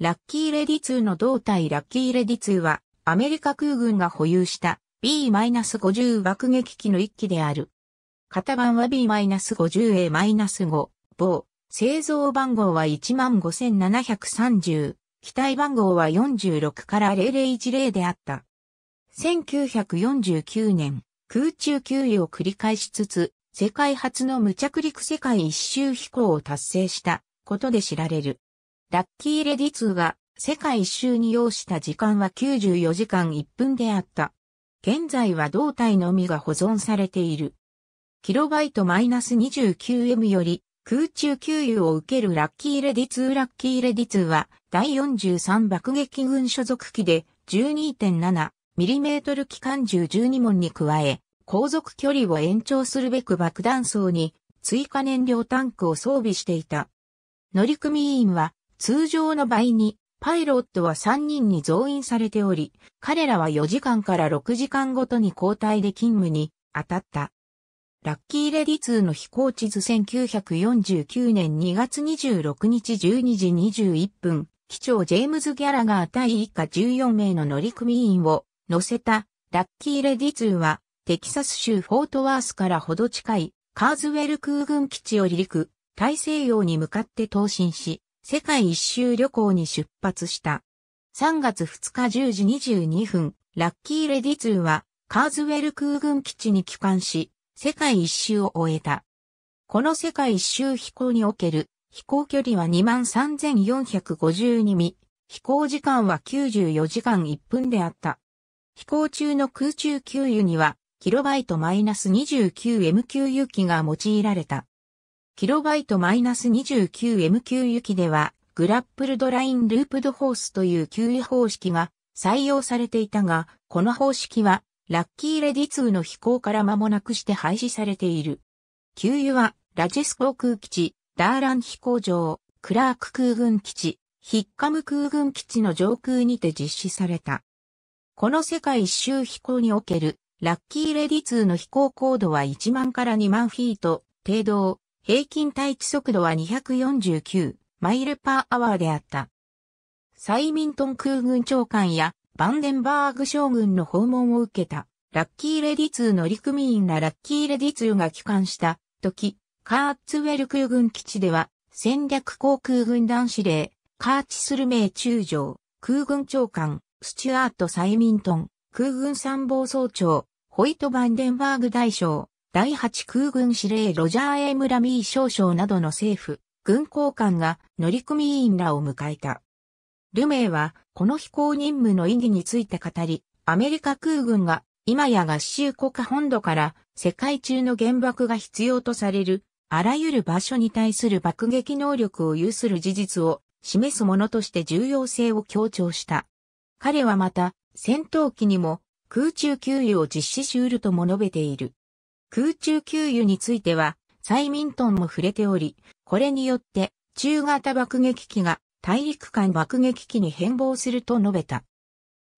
ラッキーレディ2の胴体ラッキーレディ2は、アメリカ空軍が保有した B-50 爆撃機の1機である。型番は B-50A-5 某。製造番号は15730、機体番号は46から0010であった。1949年、空中給油を繰り返しつつ、世界初の無着陸世界一周飛行を達成したことで知られる。ラッキーレディ2が世界一周に要した時間は94時間1分であった。現在は胴体のみが保存されている。キロバイト -29M より空中給油を受けるラッキーレディ2ラッキーレディ2は第43爆撃軍所属機で 12.7mm 機関銃12門に加え航続距離を延長するべく爆弾層に追加燃料タンクを装備していた。乗組員は通常の倍に、パイロットは3人に増員されており、彼らは4時間から6時間ごとに交代で勤務に当たった。ラッキーレディ2の飛行地図1949年2月26日12時21分、機長ジェームズ・ギャラガー対以下14名の乗組員を乗せたラッキーレディ2はテキサス州フォートワースからほど近いカーズウェル空軍基地を離陸、大西洋に向かって投進し、世界一周旅行に出発した。3月2日10時22分、ラッキーレディ2は、カーズウェル空軍基地に帰還し、世界一周を終えた。この世界一周飛行における飛行距離は23,452ミ、飛行時間は94時間1分であった。飛行中の空中給油には、キロバイト -29M 給油機が用いられた。キロバ kb-29MQ 域では、グラップルドラインループドホースという給油方式が採用されていたが、この方式は、ラッキーレディ2の飛行から間もなくして廃止されている。給油は、ラジス航空基地、ダーラン飛行場、クラーク空軍基地、ヒッカム空軍基地の上空にて実施された。この世界一周飛行における、ラッキーレディ2の飛行高度は1万から2万フィート、程度、平均対地速度は249マイルパーアワーであった。サイミントン空軍長官やバンデンバーグ将軍の訪問を受けたラッキーレディ2の陸民員らラッキーレディ2が帰還した時、カーツウェル空軍基地では戦略航空軍団司令、カーチスルメイ中将、空軍長官、スチュアート・サイミントン、空軍参謀総長、ホイト・バンデンバーグ大将、第8空軍司令ロジャー・エムラミー少将などの政府、軍交官が乗組員らを迎えた。ルメイは、この飛行任務の意義について語り、アメリカ空軍が今や合衆国本土から世界中の原爆が必要とされるあらゆる場所に対する爆撃能力を有する事実を示すものとして重要性を強調した。彼はまた戦闘機にも空中給油を実施しうるとも述べている。空中給油については、催眠トンも触れており、これによって中型爆撃機が大陸間爆撃機に変貌すると述べた。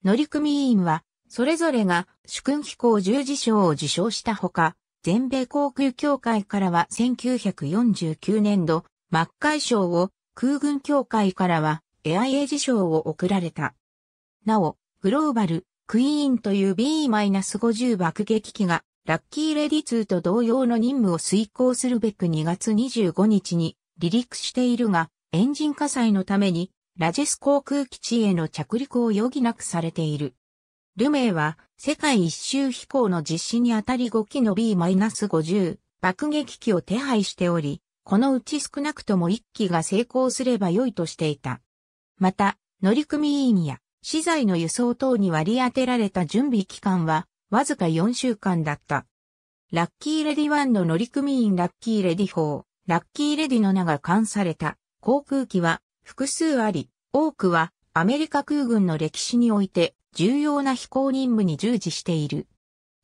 乗組員は、それぞれが主君飛行十字賞を受賞したほか、全米航空協会からは1949年度、マッカイ賞を、空軍協会からは、エアイエージ賞を贈られた。なお、グローバル、クイーンという B-50 爆撃機がラッキーレディ2と同様の任務を遂行するべく2月25日に離陸しているが、エンジン火災のために、ラジェス航空基地への着陸を余儀なくされている。ルメイは、世界一周飛行の実施にあたり5機の B-50 爆撃機を手配しており、このうち少なくとも1機が成功すれば良いとしていた。また、乗組員や資材の輸送等に割り当てられた準備期間はわずか4週間だった。ラッキーレディ1の乗組員ラッキーレディ4、ラッキーレディの名が冠された航空機は複数あり、多くはアメリカ空軍の歴史において重要な飛行任務に従事している。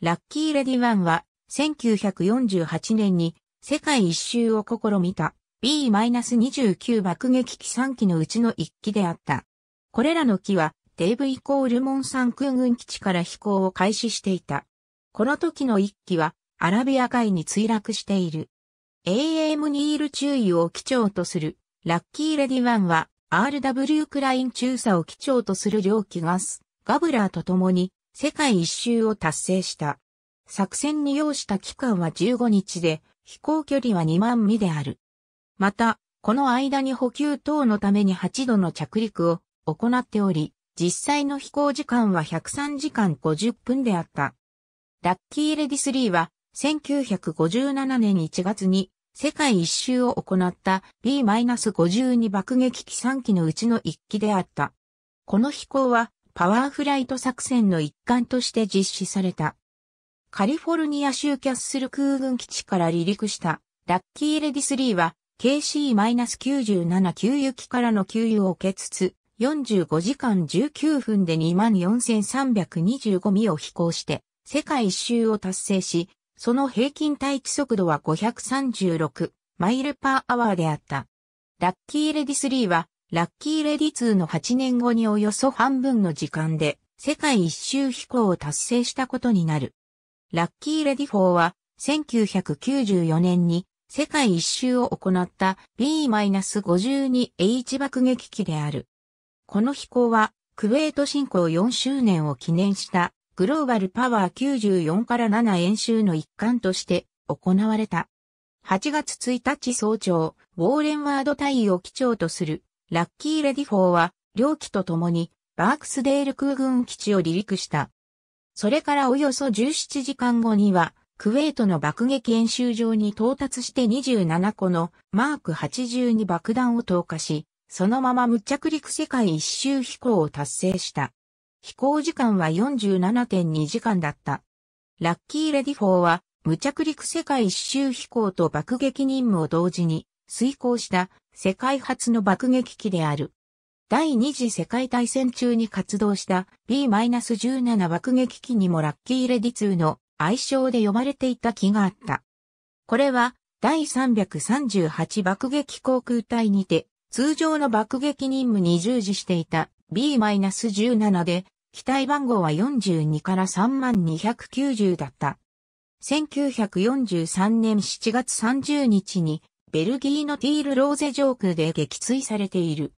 ラッキーレディ1は1948年に世界一周を試みた B-29 爆撃機3機のうちの1機であった。これらの機はデイブイコールモンサン空軍基地から飛行を開始していた。この時の一機はアラビア海に墜落している。AM ニール注意を基調とするラッキーレディワンは RW クライン中佐を基調とする両機ガス、ガブラーと共に世界一周を達成した。作戦に要した期間は15日で飛行距離は2万ミである。また、この間に補給等のために8度の着陸を行っており、実際の飛行時間は103時間50分であった。ラッキーレディスリーは1957年1月に世界一周を行った B-52 爆撃機3機のうちの1機であった。この飛行はパワーフライト作戦の一環として実施された。カリフォルニア州キャッスル空軍基地から離陸したラッキーレディスリーは KC-9797 給油機からの給油を受けつつ45時間19分で24,325ミを飛行して、世界一周を達成し、その平均待機速度は536マイルパーアワーであった。ラッキーレディ3は、ラッキーレディ2の8年後におよそ半分の時間で、世界一周飛行を達成したことになる。ラッキーレディ4は、1994年に世界一周を行った B-52H 爆撃機である。この飛行は、クウェート侵攻4周年を記念したグローバルパワー94から7演習の一環として行われた。8月1日早朝、ウォーレンワード隊を基調とするラッキーレディフォーは、両機と共にバークスデール空軍基地を離陸した。それからおよそ17時間後には、クウェートの爆撃演習場に到達して27個のマーク82爆弾を投下し、そのまま無着陸世界一周飛行を達成した。飛行時間は47.2時間だった。ラッキーレディフォーは、無着陸世界一周飛行と爆撃任務を同時に遂行した世界初の爆撃機である。第二次世界大戦中に活動した B-17 爆撃機にもラッキーレディ2の愛称で呼ばれていた機があった。これは第338爆撃航空隊にて通常の爆撃任務に従事していた B-17 で、機体番号は42から3290だった。1943年7月30日に、ベルギーのティール・ローゼ上空で撃墜されている。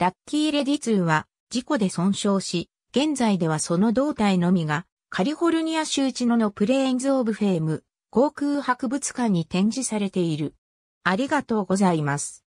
ラッキー・レディ2は、事故で損傷し、現在ではその胴体のみが、カリフォルニア州知野のプレーンズ・オブ・フェーム、航空博物館に展示されている。ありがとうございます。